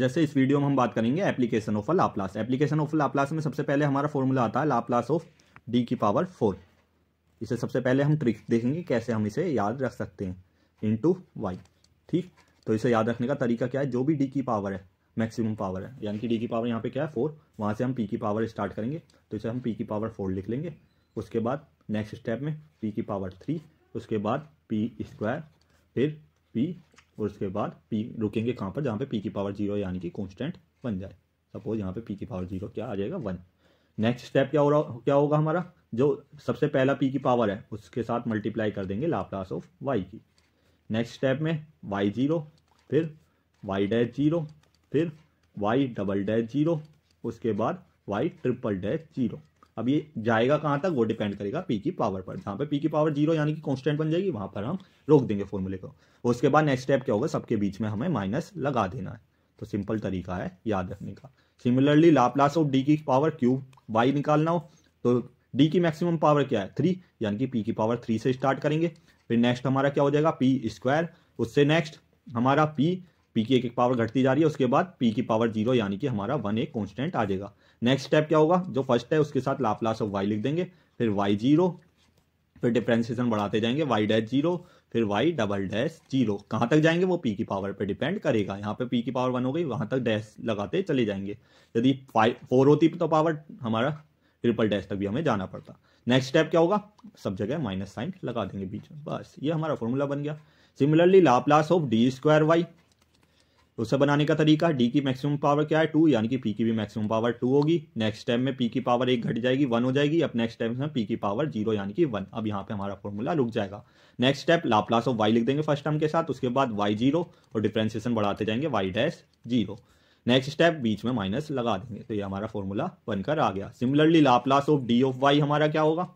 जैसे इस वीडियो में हम बात करेंगे application of Laplace application of Laplace में सबसे पहले हमारा फॉर्मूला आता है लाप्लास ऑफ डी की पावर फोर इसे सबसे पहले हम ट्रिक्स देखेंगे कैसे हम इसे याद रख सकते हैं टू वाई ठीक तो इसे याद रखने का तरीका क्या है जो भी डी की पावर है मैक्सिमम पावर है यानी कि डी की पावर यहाँ पे क्या है फोर वहाँ से हम पी की पावर स्टार्ट करेंगे तो इसे हम पी की पावर फोर लिख लेंगे उसके बाद नेक्स्ट स्टेप में पी की पावर थ्री उसके बाद पी स्क्वायर फिर पी और उसके बाद पी रुकेंगे कहाँ पर जहाँ पे पी की पावर जीरो यानी कि कॉन्स्टेंट बन जाए सपोज यहाँ पे पी की पावर जीरो क्या आ जाएगा वन नेक्स्ट स्टेप क्या हो रहा क्या होगा हमारा जो सबसे पहला पी की पावर है उसके साथ मल्टीप्लाई कर देंगे लाप्लास ऑफ वाई की नेक्स्ट स्टेप में वाई जीरो फिर वाई डैश जीरो फिर वाई डबल डैश जीरो उसके बाद वाई ट्रिपल डैश जीरो अब ये जाएगा कहाँ तक वो डिपेंड करेगा पी की पावर पर जहाँ पे पी की पावर जीरो यानी कि कॉन्स्टेंट बन जाएगी वहां पर हम रोक देंगे फॉर्मूले को उसके बाद नेक्स्ट स्टेप क्या होगा सबके बीच में हमें माइनस लगा देना है तो सिंपल तरीका है याद रखने का सिमिलरली लाप्लास ऑफ डी की पावर क्यूब वाई निकालना हो तो डी की मैक्सिमम पावर क्या है थ्री यानी कि पी की पावर थ्री से स्टार्ट करेंगे फिर नेक्स्ट हमारा क्या हो जाएगा पी स्क्वायर उससे नेक्स्ट हमारा पी पी की एक एक पावर घटती जा रही है उसके बाद पी की पावर जीरो यानी कि हमारा वन एक कॉन्स्टेंट आ जाएगा नेक्स्ट स्टेप क्या होगा जो फर्स्ट है उसके साथ लाप्लास ऑफ वाई लिख देंगे फिर वाई जीरो फिर डिफ्रेंसिएशन बढ़ाते जाएंगे वाई डैश जीरो फिर वाई डबल डैश जीरो कहाँ तक जाएंगे वो पी की पावर पे डिपेंड करेगा यहाँ पे पी की पावर वन हो गई वहाँ तक डैश लगाते चले जाएंगे यदि फोर होती तो पावर हमारा ट्रिपल डैश तक भी हमें जाना पड़ता नेक्स्ट स्टेप क्या होगा सब जगह माइनस साइन लगा देंगे बीच में बस ये हमारा फॉर्मूला बन गया similarly Laplace of D square Y तो उसे बनाने का तरीका डी की मैक्सिमम पावर क्या है टू यानी कि पी की भी मैक्सिमम पावर टू होगी नेक्स्ट टाइम में पी की पावर एक घट जाएगी वन हो जाएगी अब नेक्स्ट टाइम में पी की पावर जीरो यानी कि वन अब यहाँ पे हमारा फॉर्मूला रुक जाएगा next step Laplace of Y लिख देंगे फर्स्ट टर्म के साथ उसके बाद वाई जीरो और डिफ्रेंसिएशन बढ़ाते जाएंगे Y dash zero next step बीच में माइनस लगा देंगे तो ये हमारा फॉर्मूला बनकर आ गया similarly Laplace of D of Y हमारा क्या होगा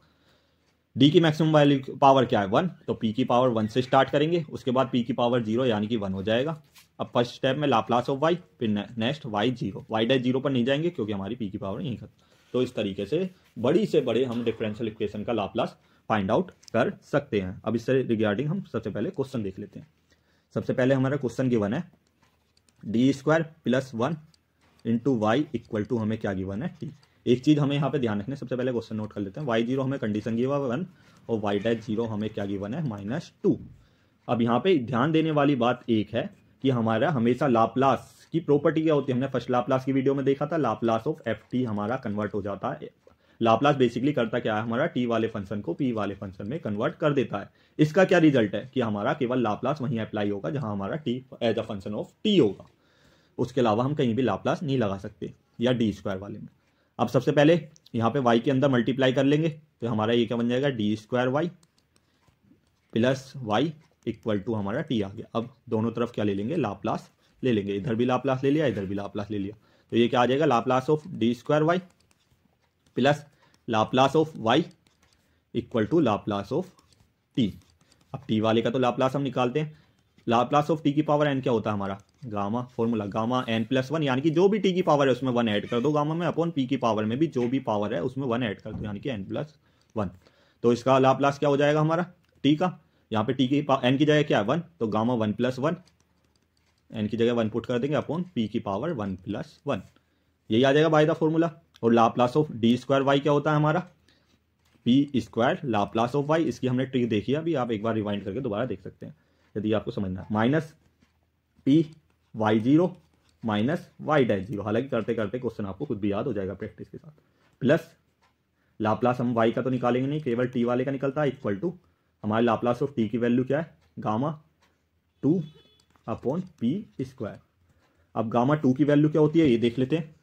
डी की मैक्सिमम वैल्यू पावर क्या है वन तो पी की पावर वन से स्टार्ट करेंगे उसके बाद पी की पावर जीरो यानी कि वन हो जाएगा अब फर्स्ट स्टेप में लाप्लास ऑफ वाई फिर next Y zero Y dash zero पर नहीं जाएंगे क्योंकि हमारी पी की पावर यहीं खत्म तो इस तरीके से बड़ी से बड़े हम डिफरेंशियल इक्वेशन का लाप्लास फाइंड आउट कर सकते हैं अब इससे रिगार्डिंग हम सबसे पहले क्वेश्चन देख लेते हैं सबसे पहले हमारा क्वेश्चन गिवन है D square plus one into Y equal to हमें क्या गिवन है टी एक चीज़ हमें यहाँ पे ध्यान रखना है सबसे पहले क्वेश्चन नोट कर लेते हैं वाई जीरो हमें कंडीशन गिवा वन और वाई डैश जीरो हमें क्या गिवन है माइनस टू अब यहाँ पे ध्यान देने वाली बात एक है कि हमारा हमेशा लाप्लास की प्रॉपर्टी क्या होती है हमने फर्स्ट लाप्लास की वीडियो में देखा था लाप्लास ऑफ एफ टी हमारा कन्वर्ट हो जाता है लाप्लास बेसिकली करता क्या है हमारा टी वाले फंक्शन को पी वाले फंक्शन में कन्वर्ट कर देता है इसका क्या रिजल्ट है कि हमारा केवल लाप्लास वहीं अप्लाई होगा जहां हमारा T as a function of T होगा उसके अलावा हम कहीं भी लाप्लास नहीं लगा सकते या डी स्क्वायर वाले में अब सबसे पहले यहाँ पे वाई के अंदर मल्टीप्लाई कर लेंगे तो हमारा ये क्या बन जाएगा D square Y plus Y equal to हमारा टी आ गया अब दोनों तरफ क्या ले लेंगे लाप्लास ले लेंगे इधर भी लाप्लास ले लिया इधर भी लाप्लास ले लिया तो ये क्या आ जाएगा Laplace of D square Y plus Laplace of Y equal to Laplace of T अब टी वाले का तो लाप्लास हम निकालते हैं लाप्लास ऑफ टी की पावर n क्या होता है हमारा gamma formula gamma N plus one यानी कि जो भी टी की पावर है उसमें वन ऐड कर दो गामा में अपॉन पी की पावर में भी जो भी पावर है उसमें वन ऐड कर दो यानी कि एन प्लस वन तो इसका लाप्लास क्या हो जाएगा हमारा टी का यहाँ पे टी की एन की जगह क्या है वन तो gamma one plus one N की जगह वन पुट कर देंगे अपॉन पी की पावर वन प्लस वन यही आ जाएगा बाई द फॉर्मूला और Laplace of D square Y क्या होता है हमारा P square Laplace of Y इसकी हमने ट्रिक देखी है अभी आप एक बार रिवाइंड करके दोबारा देख सकते हैं यदि आपको समझना minus P Y zero minus Y dash zero हालांकि करते करते क्वेश्चन आपको खुद भी याद हो जाएगा प्रैक्टिस के साथ प्लस लाप्लास हम वाई का तो निकालेंगे नहीं केवल टी वाले का निकलता है इक्वल टू हमारे लाप्लास ऑफ टी की वैल्यू क्या है gamma two upon P square अब गामा टू की वैल्यू क्या होती है ये देख लेते हैं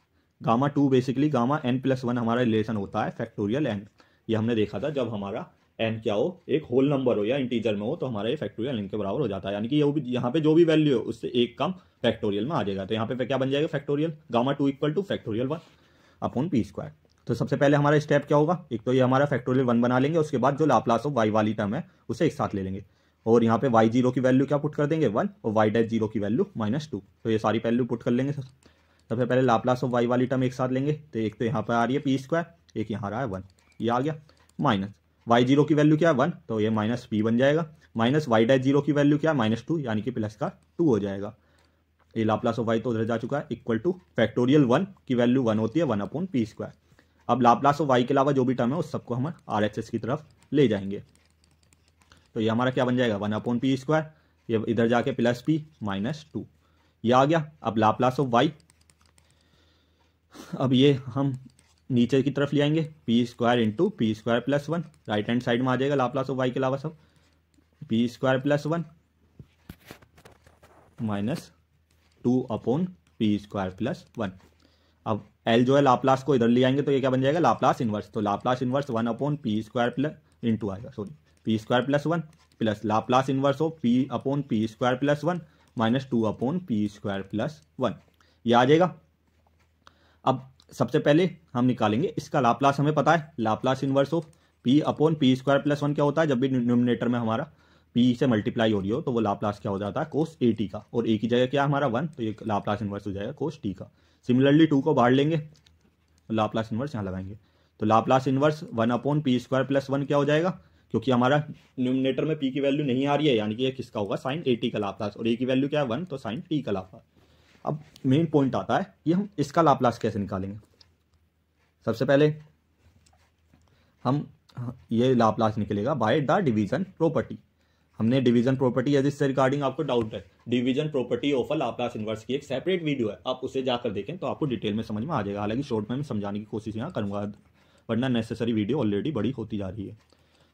gamma two basically gamma N plus one हमारा रिलेशन होता है फैक्टोरियल एन ये हमने देखा था जब हमारा एन क्या हो एक होल नंबर हो या इंटीजर में हो तो हमारा ये फैक्टोरियल इनके बराबर हो जाता है यानी कि ये भी यहाँ पे जो भी वैल्यू है उससे एक कम फैक्टोरियल में आ जाएगा तो यहाँ पे क्या बन जाएगा factorial gamma two equal to factorial one upon P square तो सबसे पहले हमारा स्टेप क्या होगा एक तो ये हमारा फैक्टोरियल वन बना लेंगे उसके बाद जो लाप्लास ऑफ वाई वाली टर्म है उसे एक साथ ले लेंगे और यहाँ पे वाई जीरो की वैल्यू क्या पुट कर देंगे वन और वाई डैश जीरो की वैल्यू माइनस टू तो ये सारी वैल्यू पुट कर लेंगे सर सबसे पहले लाप्लास ऑफ वाई वाली टर्म एक साथ लेंगे तो एक तो यहाँ पर आ रही है पी स्क्वायर एक यहाँ आ रहा है वन ये आ गया माइनस वाई जीरो की वैल्यू क्या है वन तो ये माइनस पी बन जाएगा माइनस वाई डैश जीरो की वैल्यू क्या है माइनस टू यानी कि प्लस का टू हो जाएगा ये लाप्लास ऑफ वाई तो उधर जा चुका है इक्वल टू फैक्टोरियल वन की वैल्यू वन होती है वन अपॉन पी स्क्वायर अब लाप्लास ऑफ वाई के अलावा जो भी टर्म है उस सबको हम आर एच एस की तरफ ले जाएंगे तो ये हमारा क्या बन जाएगा वन अपॉन पी स्क्वायर ये इधर जाके प्लस पी माइनस टू ये आ गया अब लाप्लास ऑफ वाई अब ये हम नीचे की तरफ ले आएंगे P square into P square plus one right hand side में आ जाएगा लाप्लास ऑफ वाई के अलावा सब P square plus one minus two upon P square plus one अब एल जो है लाप्लास को इधर ले आएंगे तो ये क्या बन जाएगा लाप्लास इनवर्स तो Laplace inverse one upon P square plus into आएगा sorry P square plus one plus Laplace inverse of P upon P square plus one minus two upon P square plus one ये आ जाएगा अब सबसे पहले हम निकालेंगे इसका लाप्लास हमें पता है Laplace inverse of P upon P square plus one क्या होता है जब भी न्यूमिनेटर में हमारा पी से मल्टीप्लाई हो रही हो तो वो लाप्लास क्या हो जाता है कोस ए टी का और ए की जगह क्या हमारा वन तो ये लाप्लास इनवर्स हो जाएगा कोस टी का सिमिलरली टू को बाढ़ लेंगे तो लाप्लास इनवर्स यहाँ लगाएंगे तो Laplace inverse one upon P square plus one क्या हो जाएगा क्योंकि हमारा न्यूमिनेटर में पी की वैल्यू नहीं आ रही है यानी कि ये किसका होगा साइन ए टी का लाप्लास और ए की वैल्यू क्या है वन तो साइन टी का लाप्लास अब मेन पॉइंट आता है ये हम इसका लाप्लास कैसे निकालेंगे सबसे पहले हम ये लाप्लास निकलेगा बाय द डिवीजन प्रॉपर्टी हमने डिवीजन प्रॉपर्टी या जिससे रिगार्डिंग आपको डाउट है division property of a Laplace inverse की एक सेपरेट वीडियो है आप उसे जाकर देखें तो आपको डिटेल में समझ में आ जाएगा हालांकि शॉर्ट में मैं समझाने की कोशिश यहाँ करूँगा वरना नेसेसरी वीडियो ऑलरेडी बड़ी होती जा रही है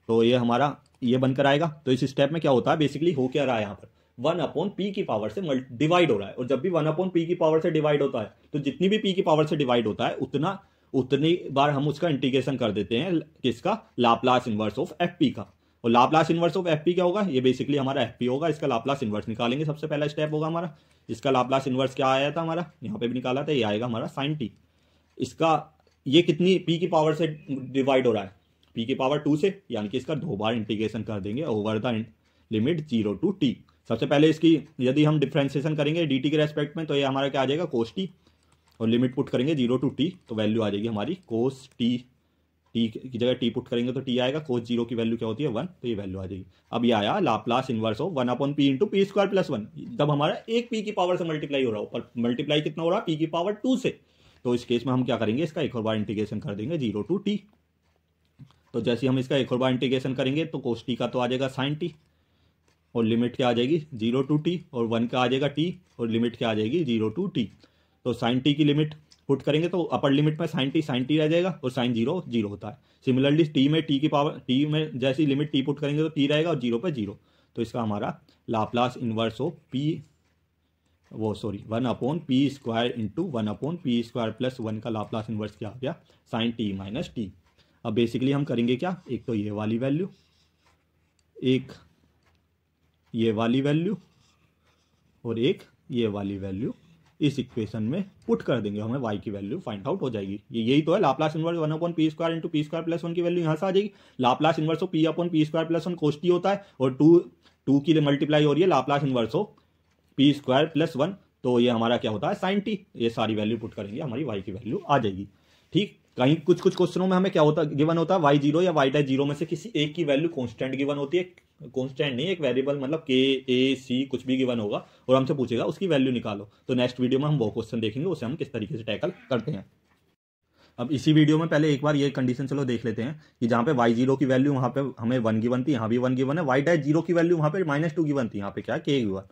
तो ये हमारा ये बनकर आएगा तो इस स्टेप में क्या होता है बेसिकली हो क्या रहा है यहाँ पर वन अपॉन पी की पावर से डिवाइड हो रहा है और जब भी वन अपॉन पी की पावर से डिवाइड होता है तो जितनी भी पी की पावर से डिवाइड होता है उतना उतनी बार हम उसका इंटीग्रेशन कर देते हैं किसका Laplace inverse of F P का और Laplace inverse of F P क्या होगा ये बेसिकली हमारा एफ पी होगा इसका लाप्लास इन्वर्स निकालेंगे सबसे पहला स्टेप होगा हमारा इसका लाप्लास इन्वर्स क्या आया था हमारा यहाँ पे भी निकाला था ये आएगा हमारा साइन टी इसका ये कितनी पी की पावर से डिवाइड हो रहा है पी की पावर टू से यानी कि इसका दो बार इंटीग्रेशन कर देंगे over the limit zero to T सबसे पहले इसकी यदि हम डिफ्रेंसिएशन करेंगे डी के रेस्पेक्ट में तो ये हमारा क्या आ जाएगा कोस टी और लिमिट पुट करेंगे जीरो टू टी तो वैल्यू आ जाएगी हमारी कोस टी टी की जगह टी पुट करेंगे तो टी आएगा कोस जीरो की वैल्यू क्या होती है वन तो ये वैल्यू आ जाएगी अब ये आया लाप्लास इनवर्स हो one upon P into P square plus one जब हमारा एक पी की पावर से मल्टीप्लाई हो रहा हो पर मल्टीप्लाई कितना हो रहा है पी की पावर टू से तो इस केस में हम क्या करेंगे इसका एक और बार इंटीग्रेशन कर देंगे जीरो टू टी तो जैसे हम इसका एक और बार इंटीग्रेशन करेंगे तो कोस टी का तो आ जाएगा साइन टी और लिमिट क्या आ जाएगी जीरो टू टी और वन का आ जाएगा टी और लिमिट क्या आ जाएगी जीरो टू टी तो साइन टी की लिमिट पुट करेंगे तो अपर लिमिट में साइन टी साइन टी रह जाएगा और साइन जीरो जीरो होता है सिमिलरली टी में टी की पावर टी में जैसी लिमिट टी पुट करेंगे तो टी रहेगा और जीरो पर जीरो तो इसका हमारा लाप्लास इन्वर्स हो पी वो sorry one upon P square into one upon P square plus one का लाप्लास इनवर्स क्या आ गया साइन टी माइनस टी अब बेसिकली हम करेंगे क्या एक तो ये वाली वैल्यू एक ये वाली वैल्यू और एक ये वाली वैल्यू इस इक्वेशन में पुट कर देंगे हमें y की वैल्यू फाइंड आउट हो जाएगी ये यही तो है Laplace inverse one upon P square into P square plus one की वैल्यू यहां से आ जाएगी Laplace inverse of P upon P square plus one cos T होता है और टू टू की मल्टीप्लाई हो रही है Laplace inverse of P square plus one तो ये हमारा क्या होता है साइन टी ये सारी वैल्यू पुट करेंगे हमारी वाई की वैल्यू आ जाएगी ठीक कहीं कुछ कुछ क्वेश्चनों में हमें क्या होता गिवन होता है वाई जीरो या वाई डैश जीरो में से किसी एक की वैल्यू कॉन्स्टेंट गिवन होती है कॉन्स्टेंट नहीं एक वेरिएबल मतलब के ए सी कुछ भी गिवन होगा और हमसे पूछेगा उसकी वैल्यू निकालो तो नेक्स्ट वीडियो में हम वो क्वेश्चन देखेंगे उसे हम किस तरीके से टैकल करते हैं अब इसी वीडियो में पहले एक बार ये कंडीशन चलो देख लेते हैं कि जहाँ पे वाई जीरो की वैल्यू वहाँ पे हमें वन गिवन थी यहाँ भी वन गिवन है वाई डैश जीरो की वैल्यू वहाँ पे माइनस टू गिवन थी यहाँ पे क्या के गिवन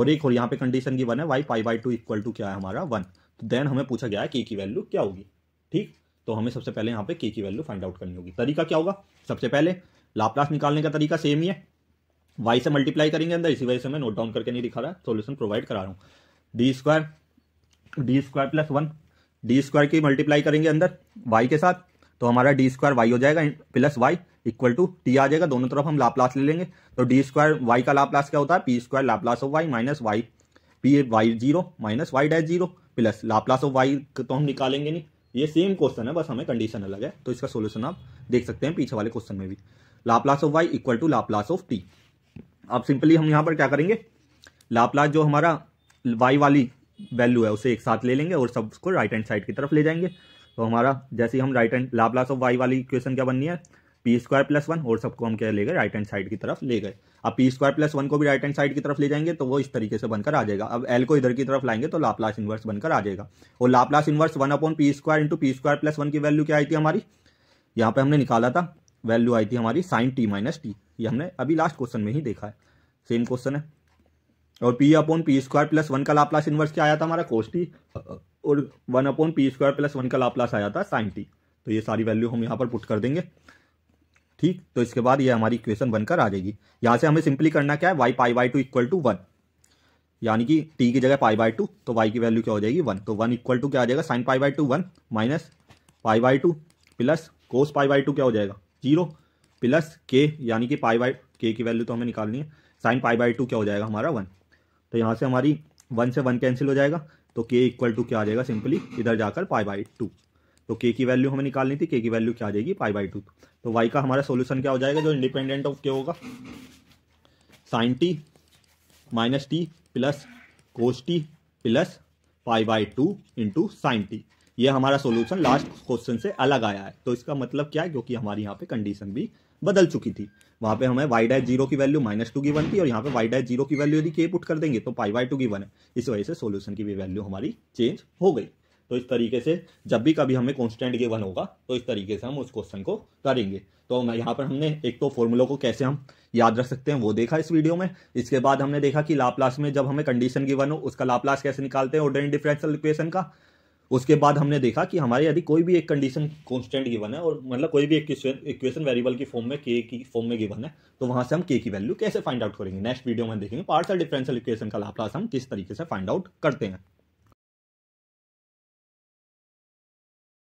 और एक और यहाँ पे कंडीशन गिवन है Y pi by two equal to क्या है हमारा वन तो देन हमें पूछा गया है के की वैल्यू क्या होगी ठीक तो हमें सबसे पहले यहाँ पे के की वैल्यू फाइंड आउट करनी होगी तरीका क्या होगा सबसे पहले लाप्लास निकालने का तरीका सेम ही है वाई से मल्टीप्लाई करेंगे अंदर इसी वजह से मैं नोट डाउन करके नहीं दिखा रहा सोल्यूशन प्रोवाइड करा रहा हूँ D square D square plus one D square की मल्टीप्लाई करेंगे अंदर वाई के साथ तो हमारा डी स्क्वायर वाई हो जाएगा plus Y equal to T आ जाएगा दोनों तरफ हम लाप्लास ले लेंगे तो डी स्क्वायर वाई का लाप्लास क्या होता है P square Laplace of Y minus Y P Y zero minus Y dash zero plus Laplace of Y तो हम निकालेंगे नहीं ये सेम क्वेश्चन है बस हमें कंडीशन अलग है तो इसका सोल्यूशन आप देख सकते हैं पीछे वाले क्वेश्चन में भी Laplace of Y equal to Laplace of T अब सिंपली हम यहाँ पर क्या करेंगे लाप्लास जो हमारा वाई वाली वैल्यू है उसे एक साथ ले लेंगे और सब उसको राइट हैंड साइड की तरफ ले जाएंगे तो हमारा जैसे हम right hand Laplace of Y वाली इक्वेशन क्या बननी है पी स्क्वायर प्लस वन और सबको हम क्या ले गए राइट हैंड साइड की तरफ ले गए अब पी स्क्वायर प्लस वन को भी राइट हैंड साइड की तरफ ले जाएंगे तो वो इस तरीके से बनकर आ जाएगा अब एल को इधर की तरफ लाएंगे तो लाप्लास इनवर्स बनकर आ जाएगा और Laplace inverse one upon P square into P square plus one की वैल्यू क्या आई थी हमारी यहाँ पे हमने निकाला था वैल्यू आई थी हमारी साइन टी माइनस टी ये हमने अभी लास्ट क्वेश्चन में ही देखा है सेम क्वेश्चन है और P upon P square plus one का लाप्लास इनवर्स क्या आया था हमारा कोस टी और one upon P square plus one का लाप्लास आया था साइन टी तो ये सारी वैल्यू हम यहाँ पर पुट कर देंगे ठीक तो इसके बाद ये हमारी इक्वेशन बनकर आ जाएगी यहाँ से हमें सिंपली करना क्या है Y pi by two equal to one यानी कि टी की जगह पाई बाई टू तो वाई की वैल्यू क्या हो जाएगी वन तो वन इक्वल टू क्या आ जाएगा sine pi by two one minus pi by two plus cos pi by two क्या हो जाएगा जीरो प्लस के यानी कि पाई बाई के की वैल्यू तो हमें निकालनी है साइन पाई बाई टू क्या हो जाएगा हमारा वन तो यहाँ से हमारी वन से वन कैंसिल हो जाएगा तो के इक्वल टू क्या आ जाएगा सिंपली इधर जाकर पाई बाई टू तो के की वैल्यू हमें निकालनी थी के की वैल्यू क्या आ जाएगी पाई बाई टू तो वाई का हमारा सोल्यूशन क्या हो जाएगा जो इंडिपेंडेंट ऑफ क्या होगा sine T minus T plus cos T plus pi by two into sine T ये हमारा सोल्यूशन लास्ट क्वेश्चन से अलग आया है तो इसका मतलब क्या है क्योंकि हमारी यहाँ पे कंडीशन भी बदल चुकी थी वहां पे हमें वाई डाइट जीरो की वैल्यू माइनस टू की वन थी और यहाँ पे वाई डाइट जीरो की वैल्यू यदि के पुट कर देंगे तो पाई बाई टू की वन है इस वजह से सोल्यूशन की भी वैल्यू हमारी चेंज हो गई तो इस तरीके से जब भी कभी हमें कॉन्स्टेंट गिवन होगा तो इस तरीके से हम उस क्वेश्चन को करेंगे तो मैं यहाँ पर हमने एक तो फॉर्मूलों को कैसे हम याद रख सकते हैं वो देखा इस वीडियो में इसके बाद हमने देखा कि लाप्लास में जब हमें कंडीशन गिवन हो उसका लाप्लास कैसे निकालते हैं ऑर्डर डिफरेंशियल इक्वेशन का उसके बाद हमने देखा कि हमारे यदि कोई भी एक कंडीशन कॉन्स्टेंट गिवन है और मतलब कोई भी एक इक्वेशन वेरिएबल की फॉर्म में के की फॉर्म में गिवन है तो वहां से हम के की वैल्यू कैसे फाइंड आउट करेंगे नेक्स्ट वीडियो में देखेंगे पार्सल डिफरेंशियल इक्वेशन का लाप्लास हम किस तरीके से फाइंड आउट करते हैं